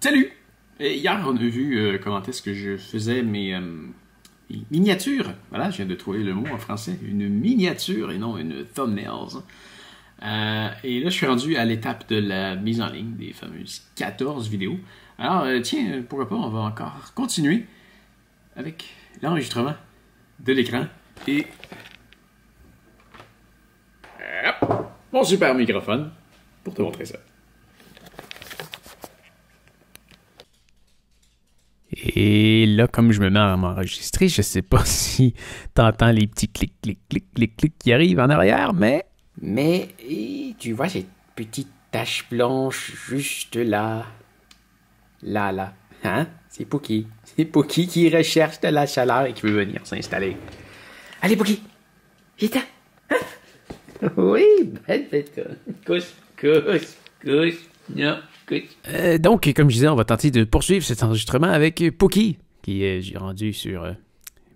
Salut! hier, on a vu euh, comment est-ce que je faisais euh, mes, miniatures. Voilà, je viens de trouver le mot en français. Une miniature et non une thumbnails. Euh, et là, je suis rendu à l'étape de la mise en ligne des fameuses 14 vidéos. Alors, tiens, pourquoi pas, on va encore continuer avec l'enregistrement de l'écran et... mon super microphone pour te montrer ça. Et là, comme je me mets à m'enregistrer, je ne sais pas si tu entends les petits clics, clics, clics, clics, qui arrivent en arrière, mais... Mais tu vois cette petite tache blanche juste là. Là, là. Hein? C'est Pookie. C'est Pookie qui recherche de la chaleur et qui veut venir s'installer. Allez, Pookie! Vite! Hein? Oui, belle bête. Ben. Couche, couche, couche. Non. Euh, donc, comme je disais, on va tenter de poursuivre cet enregistrement avec Pookie, qui est rendu sur euh,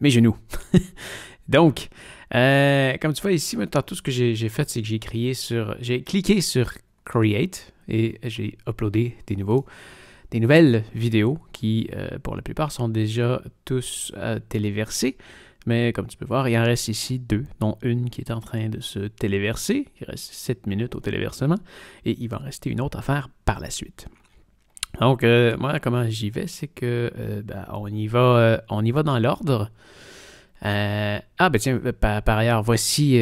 mes genoux. donc, euh, comme tu vois ici, maintenant tout ce que j'ai fait, c'est que j'ai sur. J'ai cliqué sur Create et j'ai uploadé des nouveaux. Des nouvelles vidéos qui, pour la plupart, sont déjà tous téléversées. Mais comme tu peux voir, il en reste ici deux, dont une qui est en train de se téléverser. Il reste 7 minutes au téléversement et il va en rester une autre affaire par la suite. Donc, euh, moi, comment j'y vais, c'est que euh, ben, on, y va, euh, on y va dans l'ordre. ah, ben tiens, par, ailleurs, voici,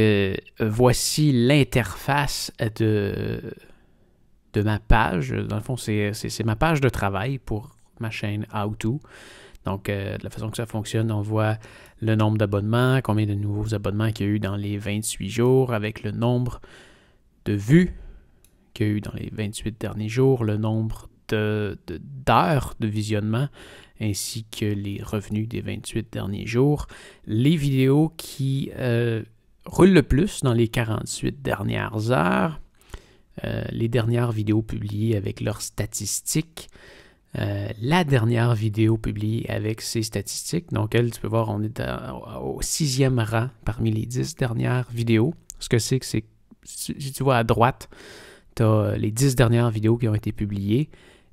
voici l'interface de, de ma page. Dans le fond, c'est ma page de travail pour ma chaîne How To. Donc, de la façon que ça fonctionne, on voit le nombre d'abonnements, combien de nouveaux abonnements qu'il y a eu dans les 28 jours, avec le nombre de vues qu'il y a eu dans les 28 derniers jours, le nombre d'heures de, visionnement, ainsi que les revenus des 28 derniers jours, les vidéos qui euh, roulent le plus dans les 48 dernières heures, euh, les dernières vidéos publiées avec leurs statistiques, euh, la dernière vidéo publiée avec ces statistiques. Donc, elle, tu peux voir, on est au sixième rang parmi les dix dernières vidéos. Ce que c'est que c'est, si tu vois à droite, tu as euh, les dix dernières vidéos qui ont été publiées.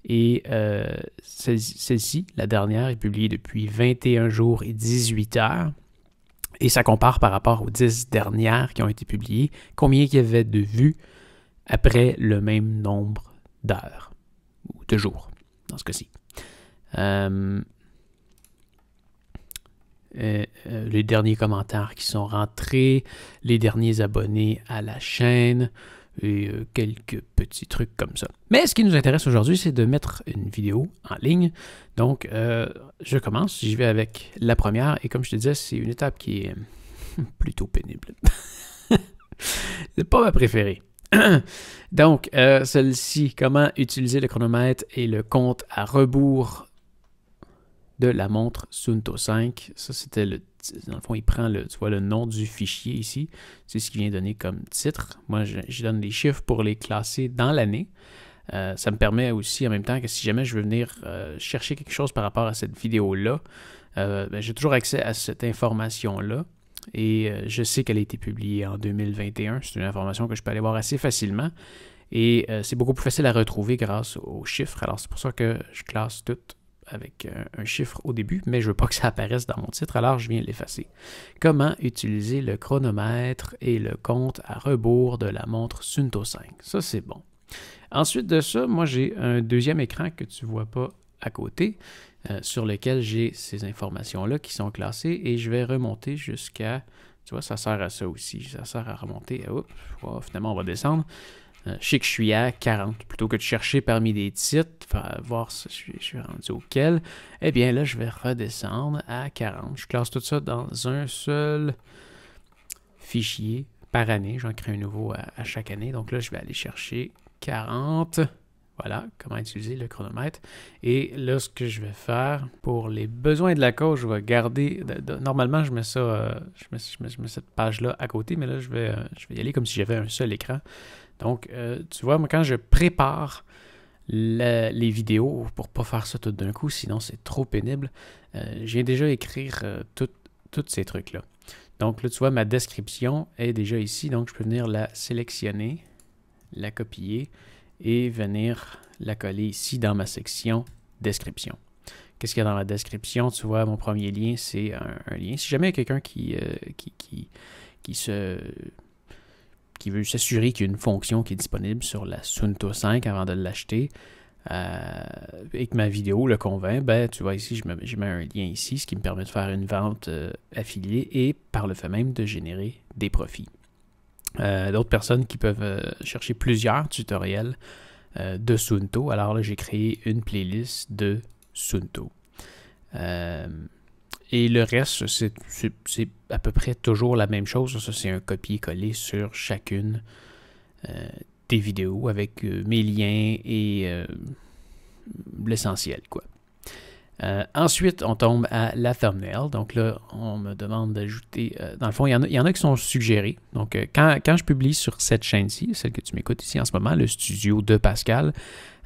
Et euh, celle-ci, la dernière, est publiée depuis 21 jours et 18 heures. Et ça compare par rapport aux dix dernières qui ont été publiées, combien il y avait de vues après le même nombre d'heures ou de jours dans ce cas-ci. Euh, euh, euh, les derniers commentaires qui sont rentrés, les derniers abonnés à la chaîne et quelques petits trucs comme ça. Mais ce qui nous intéresse aujourd'hui, c'est de mettre une vidéo en ligne. Donc, je commence, j'y vais avec la première et comme je te disais, c'est une étape qui est plutôt pénible. c'est pas ma préférée. Donc, euh, celle-ci, comment utiliser le chronomètre et le compte à rebours de la montre Sunto 5. Ça, c'était le. Dans le fond, il prend le, tu le nom du fichier ici. C'est ce qu'il vient donner comme titre. Moi, je, donne des chiffres pour les classer dans l'année. Euh, ça me permet aussi, en même temps, que si jamais je veux venir euh, chercher quelque chose par rapport à cette vidéo-là, ben, j'ai toujours accès à cette information-là. Et euh, je sais qu'elle a été publiée en 2021. C'est une information que je peux aller voir assez facilement. Et euh, c'est beaucoup plus facile à retrouver grâce aux chiffres. Alors c'est pour ça que je classe tout avec euh, un, chiffre au début, mais je ne veux pas que ça apparaisse dans mon titre, alors je viens l'effacer. Comment utiliser le chronomètre et le compte à rebours de la montre Sunto 5? Ça, c'est bon. Ensuite de ça, moi j'ai un deuxième écran que tu ne vois pas à côté euh, sur lequel j'ai ces informations-là qui sont classées et je vais remonter jusqu'à, tu vois, ça sert à ça aussi, ça sert à remonter, oh, finalement on va descendre. Euh, je sais que je suis à 40. Plutôt que de chercher parmi des titres, voir si je suis, rendu auquel, eh bien là, je vais redescendre à 40. Je classe tout ça dans un seul fichier par année. J'en crée un nouveau à chaque année. Donc là, je vais aller chercher 40. Voilà comment utiliser le chronomètre. Et là, ce que je vais faire pour les besoins de la cause, je vais garder. Normalement, je mets ça, euh, cette page-là à côté, mais là, je vais, euh, je vais y aller comme si j'avais un seul écran. Donc, euh, tu vois, moi, quand je prépare les vidéos, pour ne pas faire ça tout d'un coup, sinon c'est trop pénible, je viens déjà écrire tous ces trucs-là. Donc là, tu vois, ma description est déjà ici, donc je peux venir la sélectionner, la copier et venir la coller ici dans ma section description. Qu'est-ce qu'il y a dans la description? Tu vois, mon premier lien, c'est un, lien. Si jamais il y a quelqu'un euh, qui, qui, qui, se, qui veut s'assurer qu'il y a une fonction qui est disponible sur la Sunto 5 avant de l'acheter et euh, que ma vidéo le convainc, ben, tu vois ici, je mets, un lien ici, ce qui me permet de faire une vente euh, affiliée et par le fait même de générer des profits. Euh, d'autres personnes qui peuvent euh, chercher plusieurs tutoriels euh, de Sunto. Alors là, j'ai créé une playlist de Sunto. Et le reste, c'est à peu près toujours la même chose. Ça, c'est un copier-coller sur chacune des vidéos avec mes liens et l'essentiel, quoi. Euh, ensuite, on tombe à la thumbnail. Donc là, on me demande d'ajouter. Euh, dans le fond, il y, en a, y, en a, qui sont suggérés. Donc euh, quand, je publie sur cette chaîne-ci, celle que tu m'écoutes ici en ce moment, le studio de Pascal,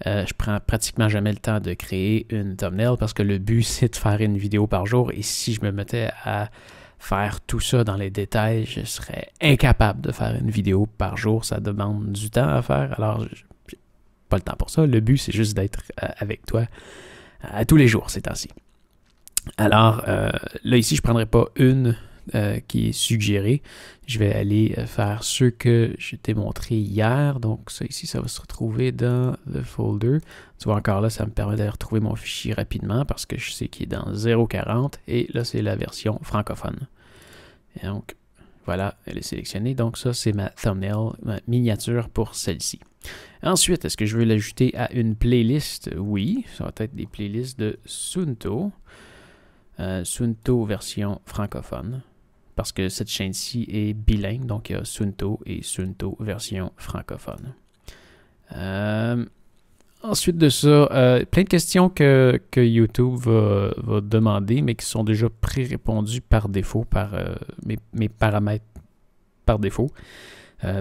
je prends pratiquement jamais le temps de créer une thumbnail parce que le but c'est de faire une vidéo par jour. Et si je me mettais à faire tout ça dans les détails, je serais incapable de faire une vidéo par jour. Ça demande du temps à faire. Alors, j'ai pas le temps pour ça. Le but, c'est juste d'être avec toi à tous les jours c'est ainsi. Alors euh, là ici, je ne prendrai pas une euh, qui est suggérée. Je vais aller euh, faire ce que je t'ai montré hier. Donc ça ici, ça va se retrouver dans le folder. Tu vois encore là, ça me permet d'aller retrouver mon fichier rapidement parce que je sais qu'il est dans 0.40 et là c'est la version francophone. Et donc voilà, elle est sélectionnée. Donc ça c'est ma thumbnail, ma miniature pour celle-ci. Ensuite, est-ce que je veux l'ajouter à une playlist? Oui, ça va être des playlists de Sunto. Euh, Sunto version francophone. Parce que cette chaîne-ci est bilingue, donc il y a Sunto et Sunto version francophone. Euh, ensuite de ça, euh, plein de questions que, YouTube va, demander, mais qui sont déjà pré-répondues par défaut par mes, paramètres par défaut.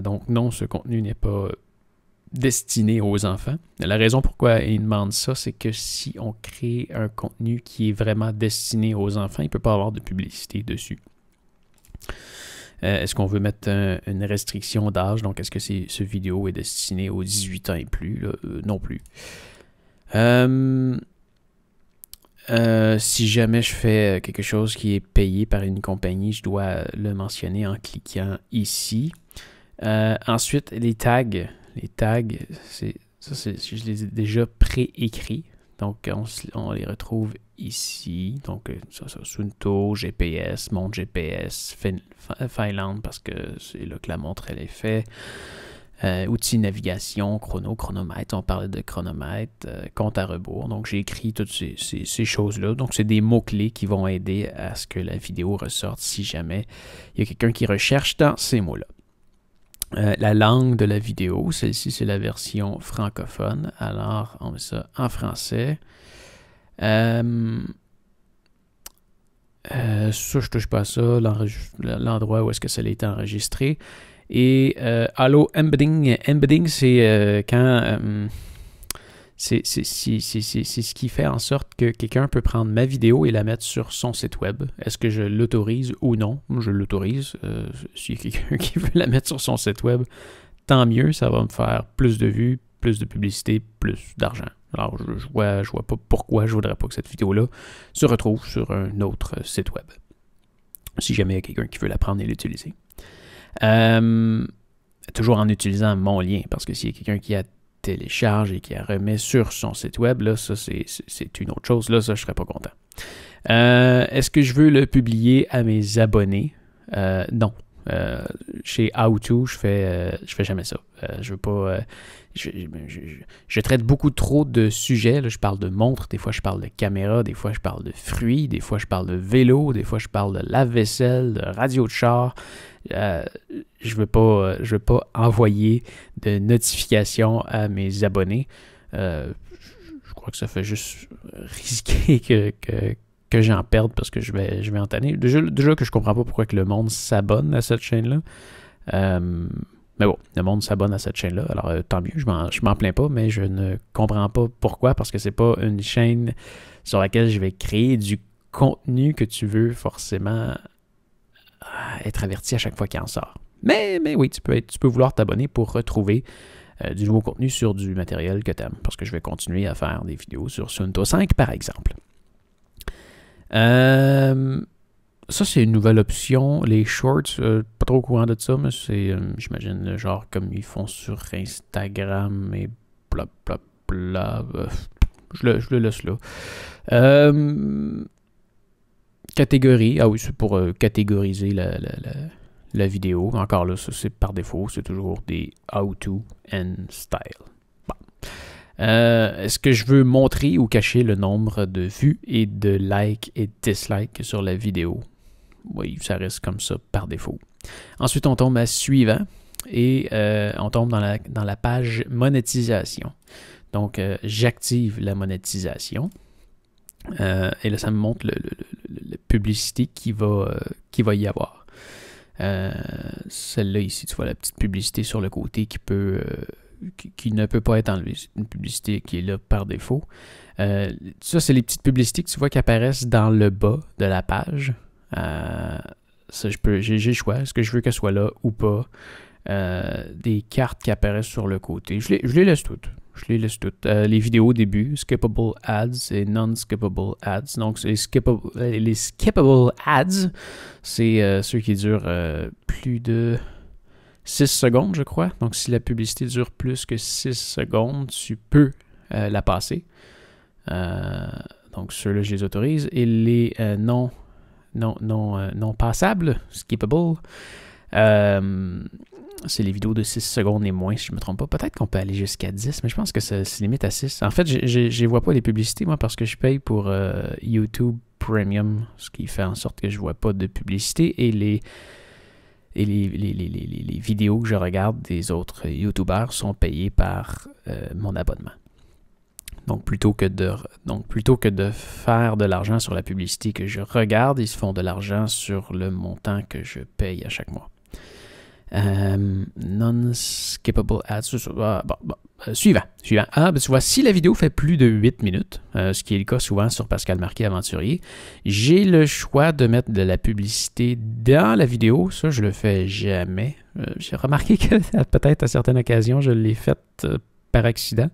donc non, ce contenu n'est pas destiné aux enfants. La raison pourquoi il demande ça, c'est que si on crée un contenu qui est vraiment destiné aux enfants, il ne peut pas avoir de publicité dessus. Euh, est-ce qu'on veut mettre une restriction d'âge? Donc, est-ce que ce vidéo est destiné aux 18 ans et plus? Euh, non plus. Euh, si jamais je fais quelque chose qui est payé par une compagnie, je dois le mentionner en cliquant ici. ensuite, les tags les tags, ça, je les ai déjà préécrits. Donc, on, les retrouve ici. Donc, euh, ça, ça Sunto, GPS, montre GPS, Finland, parce que c'est là que la montre, elle est faite. Euh, outils navigation, chrono, chronomètre, on parlait de chronomètre, euh, compte à rebours. Donc j'ai écrit toutes ces choses-là. Donc c'est des mots-clés qui vont aider à ce que la vidéo ressorte si jamais il y a quelqu'un qui recherche dans ces mots-là. Euh, la langue de la vidéo, celle-ci c'est la version francophone, alors on met ça en français. Euh, euh, ça, je touche pas à ça, l'endroit où est-ce que ça a été enregistré. Et Allo Embedding, embedding c'est quand c'est ce qui fait en sorte que quelqu'un peut prendre ma vidéo et la mettre sur son site web. Est-ce que je l'autorise ou non? Je l'autorise. Euh, y si quelqu'un qui veut la mettre sur son site web, tant mieux, ça va me faire plus de vues, plus de publicité, plus d'argent. Alors, je, vois, je vois pas pourquoi je voudrais pas que cette vidéo-là se retrouve sur un autre site web. Si jamais il y a quelqu'un qui veut la prendre et l'utiliser. Euh, toujours en utilisant mon lien, parce que s'il y a quelqu'un qui a télécharge et qui la remet sur son site web, là, ça c'est une autre chose. Là, ça, je serais pas content. Euh, est-ce que je veux le publier à mes abonnés? Euh, non, euh, chez How je fais, euh, je fais jamais ça. Euh, je veux pas. Je, traite beaucoup trop de sujets. Je parle de montres, des fois je parle de caméra, des fois je parle de fruits, des fois je parle de vélo, des fois je parle de lave-vaisselle, de radio de char. je veux pas, je veux pas envoyer de notifications à mes abonnés. je crois que ça fait juste risquer que, que que j'en perde parce que je vais, je vais en tanner. Déjà, que je comprends pas pourquoi que le monde s'abonne à cette chaîne-là. Euh, mais bon, le monde s'abonne à cette chaîne-là, alors euh, tant mieux, je m'en plains pas, mais je ne comprends pas pourquoi, parce que c'est pas une chaîne sur laquelle je vais créer du contenu que tu veux forcément euh, être averti à chaque fois qu'il en sort. Mais, mais oui, tu peux, tu peux vouloir t'abonner pour retrouver du nouveau contenu sur du matériel que tu aimes, parce que je vais continuer à faire des vidéos sur Sunto 5, par exemple. Euh, ça, c'est une nouvelle option. Les shorts, euh, pas trop au courant de ça, mais c'est, euh, j'imagine, genre comme ils font sur Instagram et bla bla je, le, laisse là. catégorie. Ah oui, c'est pour catégoriser la, la, vidéo. Encore là, c'est par défaut. C'est toujours des how-to and style. Euh, est-ce que je veux montrer ou cacher le nombre de vues et de likes et dislikes sur la vidéo? Oui, ça reste comme ça par défaut. Ensuite, on tombe à suivant et euh, on tombe dans la, dans la, page monétisation. Donc, euh, j'active la monétisation. et là, ça me montre la publicité qui va, qui va y avoir. Celle-là ici, tu vois la petite publicité sur le côté qui peut qui, ne peut pas être enlevé. C'est une publicité qui est là par défaut. Euh, ça, c'est les petites publicités que tu vois qui apparaissent dans le bas de la page. Euh, j'ai, le choix. Est-ce que je veux qu'elle soit là ou pas? Euh, des cartes qui apparaissent sur le côté. Je les, je les laisse toutes. Je les laisse toutes. les vidéos au début, skippable ads et non-skippable ads. Donc, les les skippable ads, c'est ceux qui durent plus de 6 secondes, je crois. Donc, si la publicité dure plus que 6 secondes, tu peux euh, la passer. Euh, donc, ceux-là, je les autorise. Et les euh, non, non, non, non passables, skippable, c'est les vidéos de 6 secondes et moins, si je ne me trompe pas. Peut-être qu'on peut aller jusqu'à 10, mais je pense que ça se limite à 6. En fait, je ne vois pas les publicités, moi, parce que je paye pour YouTube Premium, ce qui fait en sorte que je ne vois pas de publicité. Et les et les, vidéos que je regarde des autres YouTubers sont payées par euh, mon abonnement. Donc plutôt, que de, donc plutôt que de faire de l'argent sur la publicité que je regarde, ils se font de l'argent sur le montant que je paye à chaque mois. Euh, non-skippable ads. Euh, suivant, suivant. Ah, ben tu vois, si la vidéo fait plus de 8 minutes, euh, ce qui est le cas souvent sur Pascal Marquet Aventurier, j'ai le choix de mettre de la publicité dans la vidéo. Ça, je le fais jamais. Euh, j'ai remarqué que peut-être à certaines occasions, je l'ai faite par accident.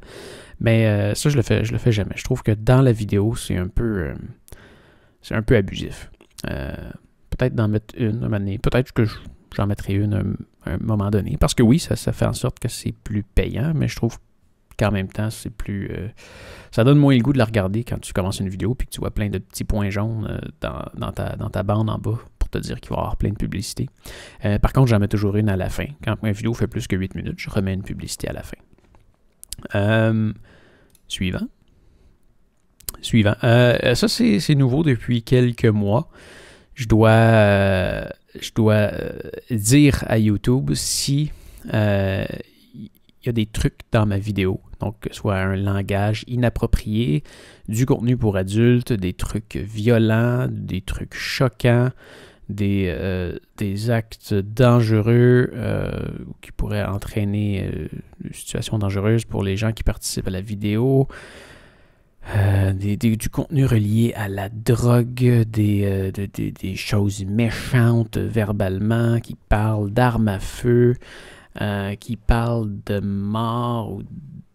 Mais ça, je le fais, je le fais jamais. Je trouve que dans la vidéo, c'est un peu. c'est un peu abusif. peut-être d'en mettre une à Peut-être que je J'en mettrai une à un, moment donné. Parce que oui, ça, ça fait en sorte que c'est plus payant, mais je trouve qu'en même temps, c'est plus. Euh, ça donne moins le goût de la regarder quand tu commences une vidéo puis que tu vois plein de petits points jaunes euh, dans, ta, bande en bas pour te dire qu'il va y avoir plein de publicité. Euh, par contre, j'en mets toujours une à la fin. Quand ma vidéo fait plus que 8 minutes, je remets une publicité à la fin. suivant. Suivant. ça, c'est nouveau depuis quelques mois. Je dois je dois euh, dire à YouTube si euh, il y a des trucs dans ma vidéo, donc que ce soit un langage inapproprié, du contenu pour adultes, des trucs violents, des trucs choquants, des, euh, actes dangereux qui pourraient entraîner une situation dangereuse pour les gens qui participent à la vidéo, euh, des, du contenu relié à la drogue, des, euh, des, des choses méchantes euh, verbalement, qui parlent d'armes à feu, qui parlent de mort ou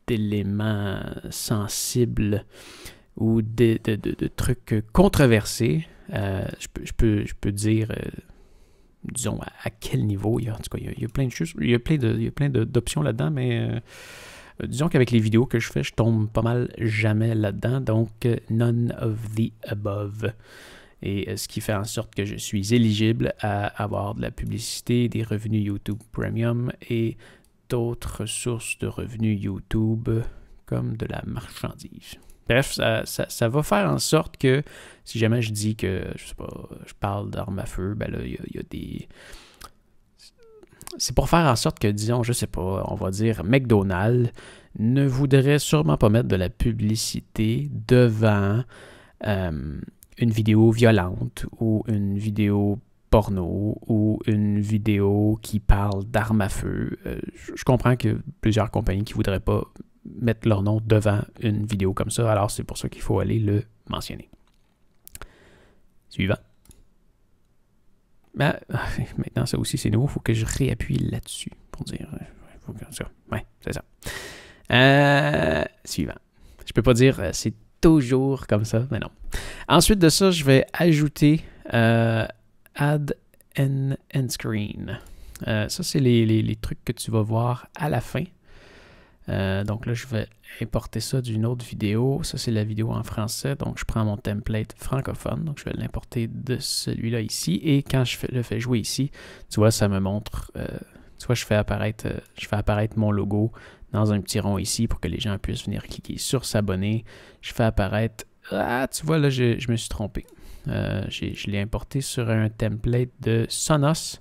d'éléments sensibles ou de, de, trucs controversés. je, peux, je, peux, je peux dire, disons, à, quel niveau. Il y a, en tout cas, il y a, il y a plein de il y a plein d'options là-dedans, mais euh, disons qu'avec les vidéos que je fais, je tombe pas mal jamais là-dedans, donc euh, none of the above. Et euh, ce qui fait en sorte que je suis éligible à avoir de la publicité, des revenus YouTube Premium et d'autres sources de revenus YouTube comme de la marchandise. Bref, ça, va faire en sorte que si jamais je dis que je, sais pas, je parle d'armes à feu, ben là, il y a des c'est pour faire en sorte que, disons, je sais pas, on va dire McDonald's ne voudrait sûrement pas mettre de la publicité devant euh, une vidéo violente ou une vidéo porno ou une vidéo qui parle d'armes à feu. Euh, je comprends que plusieurs compagnies qui voudraient pas mettre leur nom devant une vidéo comme ça, alors c'est pour ça qu'il faut aller le mentionner. Suivant. Ben, maintenant, ça aussi, c'est nouveau. Il faut que je réappuie là-dessus pour dire. Euh, ouais, c'est ça. Euh, suivant. Je peux pas dire euh, c'est toujours comme ça, mais non. Ensuite de ça, je vais ajouter Add an end screen. ça, c'est les, les, trucs que tu vas voir à la fin euh, donc là, je vais importer ça d'une autre vidéo. Ça, c'est la vidéo en français. Donc, je prends mon template francophone. Donc, je vais l'importer de celui-là ici. Et quand je le fais jouer ici, tu vois, ça me montre... Euh, tu vois, euh, je fais, apparaître, mon logo dans un petit rond ici pour que les gens puissent venir cliquer sur s'abonner. Je fais apparaître... Ah, tu vois, là, je, je me suis trompé. je l'ai importé sur un template de Sonos.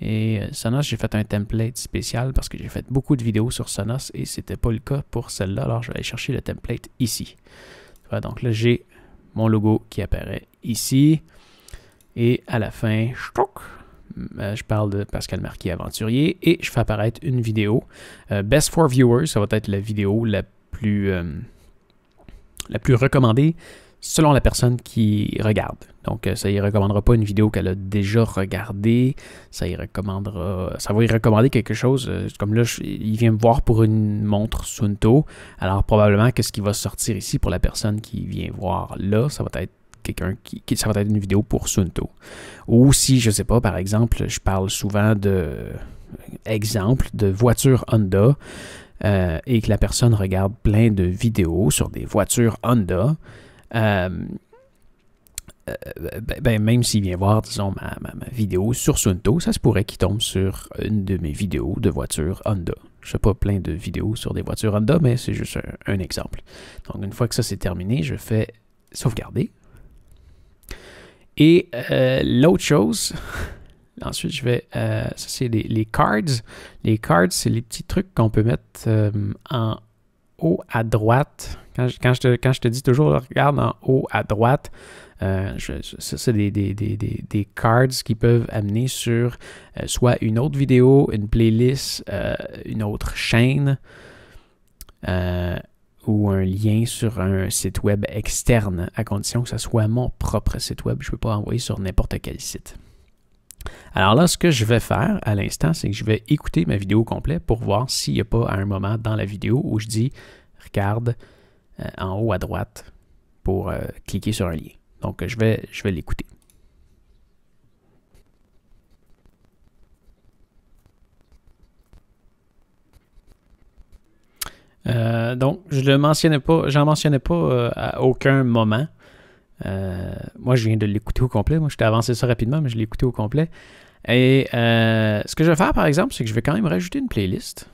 Et euh, Sonos, j'ai fait un template spécial parce que j'ai fait beaucoup de vidéos sur Sonos et c'était pas le cas pour celle-là. Alors, je vais aller chercher le template ici. Voilà, donc là, j'ai mon logo qui apparaît ici. Et à la fin, euh, je parle de Pascal Marquis Aventurier et je fais apparaître une vidéo. Euh, Best for Viewers, ça va être la vidéo la plus, la plus recommandée selon la personne qui regarde. Donc, euh, ça ne recommandera pas une vidéo qu'elle a déjà regardée. Ça y recommandera. Ça va y recommander quelque chose. Euh, comme là, il vient me voir pour une montre Sunto. Alors, probablement que ce qui va sortir ici pour la personne qui vient voir là, ça va être quelqu'un qui, Ça va être une vidéo pour Sunto. Ou si, je sais pas, par exemple, je parle souvent de. Euh, exemple de voitures Honda. et que la personne regarde plein de vidéos sur des voitures Honda, euh, euh, ben, ben, même s'il vient voir, disons, ma, ma, vidéo sur Sunto, ça se pourrait qu'il tombe sur une de mes vidéos de voitures Honda. Je fais pas plein de vidéos sur des voitures Honda, mais c'est juste un, exemple. Donc, une fois que ça c'est terminé, je fais sauvegarder. Et euh, l'autre chose, ensuite, je vais. ça, c'est les, les, cards. Les cards, c'est les petits trucs qu'on peut mettre en haut à droite, quand je, quand je, te, dis toujours regarde en haut à droite, euh, ça, c'est des, cards qui peuvent amener sur euh, soit une autre vidéo, une playlist, euh, une autre chaîne ou un lien sur un site web externe, à condition que ce soit mon propre site web. Je ne peux pas envoyer sur n'importe quel site. Alors là, ce que je vais faire à l'instant, c'est que je vais écouter ma vidéo complète pour voir s'il n'y a pas un moment dans la vidéo où je dis regarde euh, en haut à droite pour euh, cliquer sur un lien. Donc je vais, je vais l'écouter. Euh, donc, je le mentionnais pas, j'en mentionnais pas à aucun moment euh, moi, je viens de l'écouter au complet. Moi, je t'ai avancé ça rapidement, mais je l'ai écouté au complet. Et euh, ce que je vais faire, par exemple, c'est que je vais quand même rajouter une playlist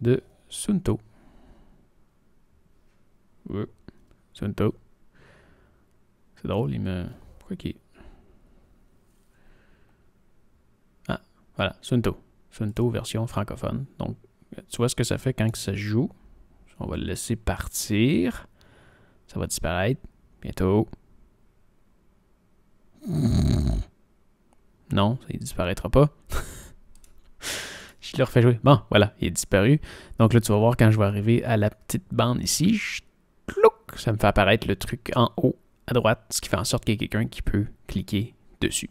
de Sunto. Ouais. Sunto. C'est drôle, il me... Pourquoi qu'il... Ah, voilà, Sunto. Sunto version francophone. Donc, tu vois ce que ça fait quand que ça joue. On va le laisser partir. Ça va disparaître bientôt. Non, il disparaîtra pas. je le refais jouer. Bon, voilà, il est disparu. Donc là, tu vas voir quand je vais arriver à la petite bande ici, ça me fait apparaître le truc en haut à droite, ce qui fait en sorte qu'il y ait quelqu'un qui peut cliquer dessus.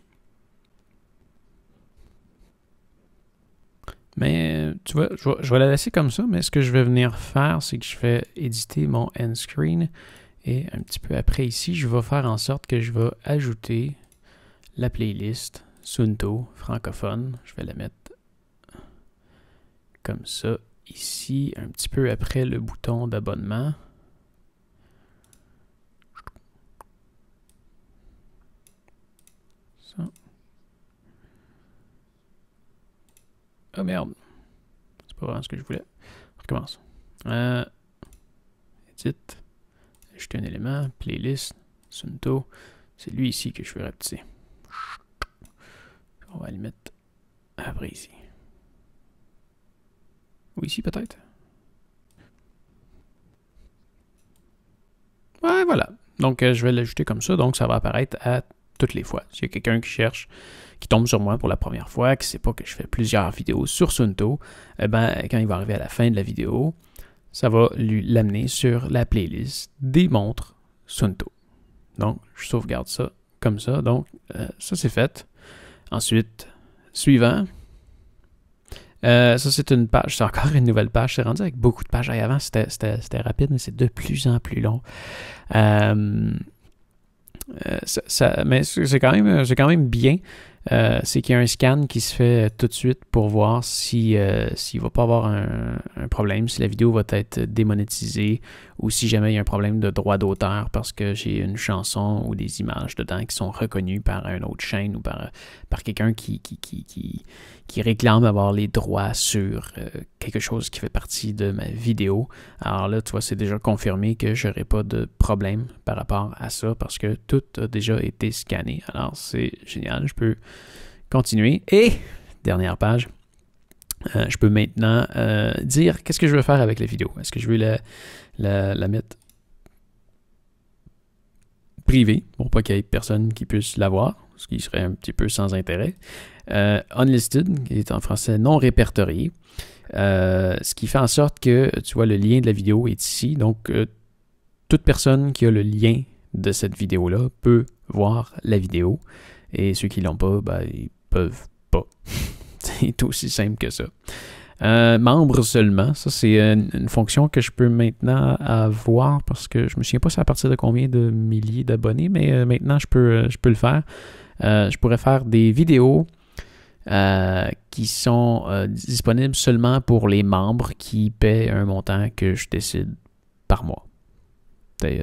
Mais tu vois, je vais, la laisser comme ça, mais ce que je vais venir faire, c'est que je fais éditer mon end screen. Et un petit peu après ici, je vais faire en sorte que je vais ajouter la playlist Sunto francophone. Je vais la mettre comme ça ici, un petit peu après le bouton d'abonnement. Oh merde. C'est pas vraiment ce que je voulais. On recommence. Euh, edit ajouter un élément, playlist, Sunto. C'est lui ici que je vais rapetisser. On va le mettre après ici. Ou ici peut-être. Ouais, voilà. Donc euh, je vais l'ajouter comme ça, donc ça va apparaître à toutes les fois. Si y a quelqu'un qui cherche, qui tombe sur moi pour la première fois, qui ne sait pas que je fais plusieurs vidéos sur Sunto, eh ben, quand il va arriver à la fin de la vidéo, ça va lui l'amener sur la playlist des montres Sunto. Donc, je sauvegarde ça comme ça. Donc, euh, ça c'est fait. Ensuite, suivant. Euh, ça, c'est une page. C'est encore une nouvelle page. C'est rendu avec beaucoup de pages. avant, c'était rapide, mais c'est de plus en plus long. Euh, mais c'est quand, même, quand même bien. Euh, c'est qu'il y a un scan qui se fait euh, tout de suite pour voir euh, s'il ne va pas avoir un, problème, si la vidéo va être démonétisée ou si jamais il y a un problème de droit d'auteur parce que j'ai une chanson ou des images dedans qui sont reconnues par une autre chaîne ou par, quelqu'un qui qui, qui, réclame avoir les droits sur quelque chose qui fait partie de ma vidéo. Alors là, tu vois, c'est déjà confirmé que je n'aurai pas de problème par rapport à ça parce que tout a déjà été scanné. Alors c'est génial, je peux Continuer. Et, dernière page, euh, je peux maintenant euh, dire qu'est-ce que je veux faire avec la vidéo. Est-ce que je veux la, mettre privée pour pas qu'il y ait personne qui puisse la voir, ce qui serait un petit peu sans intérêt. Euh, unlisted, qui est en français non répertorié, ce qui fait en sorte que, tu vois, le lien de la vidéo est ici. Donc, toute personne qui a le lien de cette vidéo-là peut voir la vidéo. Et ceux qui l'ont pas, ben, ils peuvent pas. c'est aussi simple que ça. Euh, membre seulement, ça c'est une, fonction que je peux maintenant avoir parce que je me souviens pas c'est à partir de combien de milliers d'abonnés, mais euh, maintenant je peux, euh, je peux le faire. Euh, je pourrais faire des vidéos qui sont disponibles seulement pour les membres qui paient un montant que je décide par mois. Euh,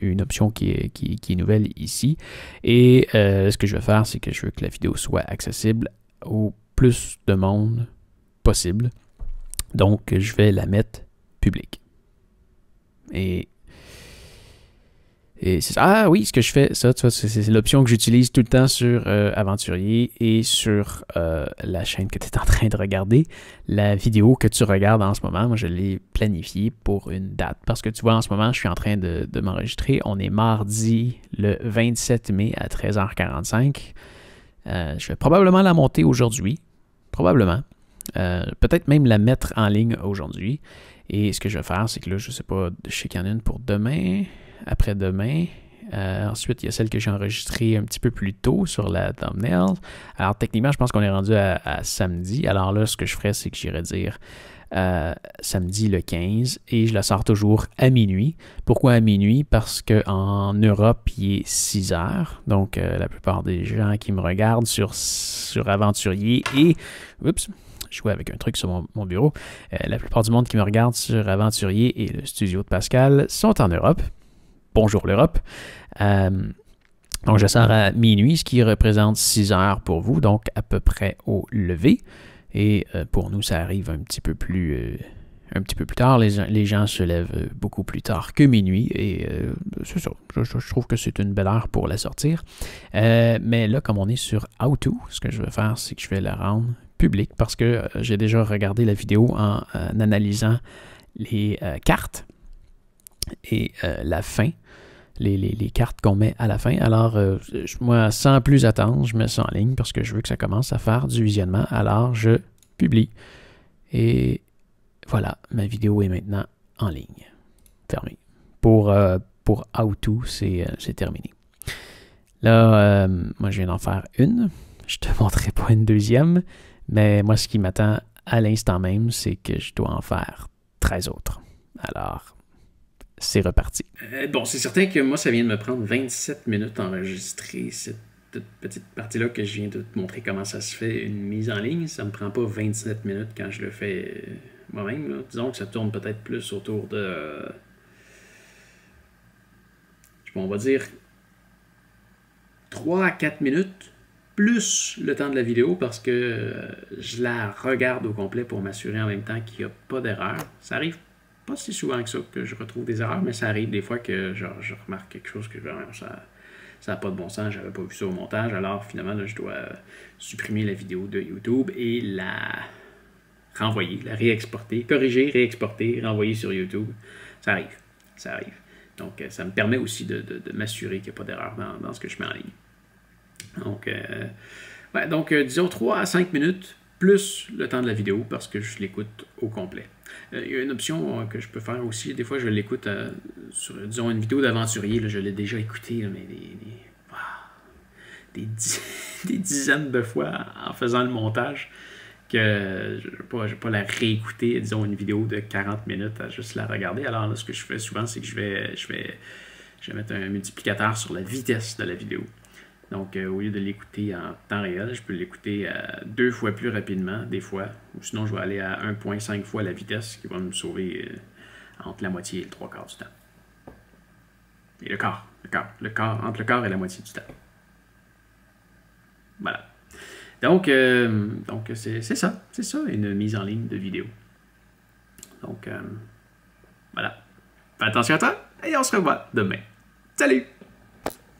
une option qui est, nouvelle ici. Et euh, ce que je vais faire, c'est que je veux que la vidéo soit accessible au plus de monde possible. Donc, je vais la mettre publique. Et ah oui, ce que je fais, ça, c'est l'option que j'utilise tout le temps sur euh, Aventurier et sur euh, la chaîne que tu es en train de regarder. La vidéo que tu regardes en ce moment, moi, je l'ai planifiée pour une date. Parce que tu vois, en ce moment, je suis en train de, m'enregistrer. On est mardi le 27 mai à 13h45. Euh, je vais probablement la monter aujourd'hui. Probablement. peut-être même la mettre en ligne aujourd'hui. Et ce que je vais faire, c'est que là, je ne sais pas, je sais qu'il en une pour demain après-demain. Euh, ensuite, il y a celle que j'ai enregistrée un petit peu plus tôt sur la thumbnail. Alors, techniquement, je pense qu'on est rendu à, samedi. Alors là, ce que je ferais, c'est que j'irais dire euh, samedi le 15 et je la sors toujours à minuit. Pourquoi à minuit? Parce qu'en Europe, il est 6 heures. Donc, euh, la plupart des gens qui me regardent sur, sur Aventurier et. Oups! Je jouais avec un truc sur mon, mon bureau. la plupart du monde qui me regarde sur Aventurier et le studio de Pascal sont en Europe bonjour l'Europe. Euh, donc, je sors à minuit, ce qui représente 6 heures pour vous, donc à peu près au lever. Et euh, pour nous, ça arrive un petit peu plus, euh, un petit peu plus tard. Les, gens se lèvent beaucoup plus tard que minuit. Et c'est ça. Je, trouve que c'est une belle heure pour la sortir. mais là, comme on est sur auto, ce que je vais faire, c'est que je vais la rendre publique parce que j'ai déjà regardé la vidéo en analysant les cartes et euh, la fin, les, cartes qu'on met à la fin. Alors, euh, moi, sans plus attendre, je mets ça en ligne parce que je veux que ça commence à faire du visionnement. Alors, je publie. Et voilà, ma vidéo est maintenant en ligne. Fermée. Pour, euh, pour How-To, c'est terminé. Là, moi, je viens d'en faire une. Je te montrerai pas une deuxième, mais moi, ce qui m'attend à l'instant même, c'est que je dois en faire 13 autres. Alors, c'est reparti. Euh, bon, c'est certain que moi, ça vient de me prendre 27 minutes d'enregistrer cette petite partie-là que je viens de te montrer comment ça se fait une mise en ligne. Ça ne me prend pas 27 minutes quand je le fais euh, moi-même. Disons que ça tourne peut-être plus autour de. Euh, on va dire 3 à 4 minutes plus le temps de la vidéo parce que je la regarde au complet pour m'assurer en même temps qu'il n'y a pas d'erreur. Ça arrive pas si souvent que ça que je retrouve des erreurs, mais ça arrive des fois que je remarque quelque chose que ça ça n'a pas de bon sens, n'avais pas vu ça au montage, alors finalement je dois supprimer la vidéo de YouTube et la renvoyer, la réexporter, corriger, réexporter, renvoyer sur YouTube. Ça arrive, ça arrive. Donc euh, ça me permet aussi de, m'assurer qu'il n'y a pas d'erreur dans, ce que je mets en ligne. Donc, euh, donc euh, disons 3 à 5 minutes plus le temps de la vidéo parce que je l'écoute au complet. Euh, il y a une option euh, que je peux faire aussi. Des fois, je l'écoute euh, sur, disons, une vidéo d'aventurier. Je l'ai déjà écouté, mais ah, des, dizaines de fois en faisant le montage que je ne vais, pas la réécouter, disons, une vidéo de 40 minutes à juste la regarder. Alors, ce que je fais souvent, c'est que je vais mettre un multiplicateur sur la vitesse de la vidéo. Donc, euh, au lieu de l'écouter en temps réel, je peux l'écouter euh, deux fois plus rapidement, des fois. Ou sinon, je vais aller à 1.5 fois la vitesse, qui va me sauver euh, entre la moitié et le trois quarts du temps. Et le quart, le quart, le quart, entre le quart et la moitié du temps. Voilà. Donc, donc c'est, ça, c'est ça, une mise en ligne de vidéo. Donc, voilà. Fais attention à toi et on se revoit demain. Salut!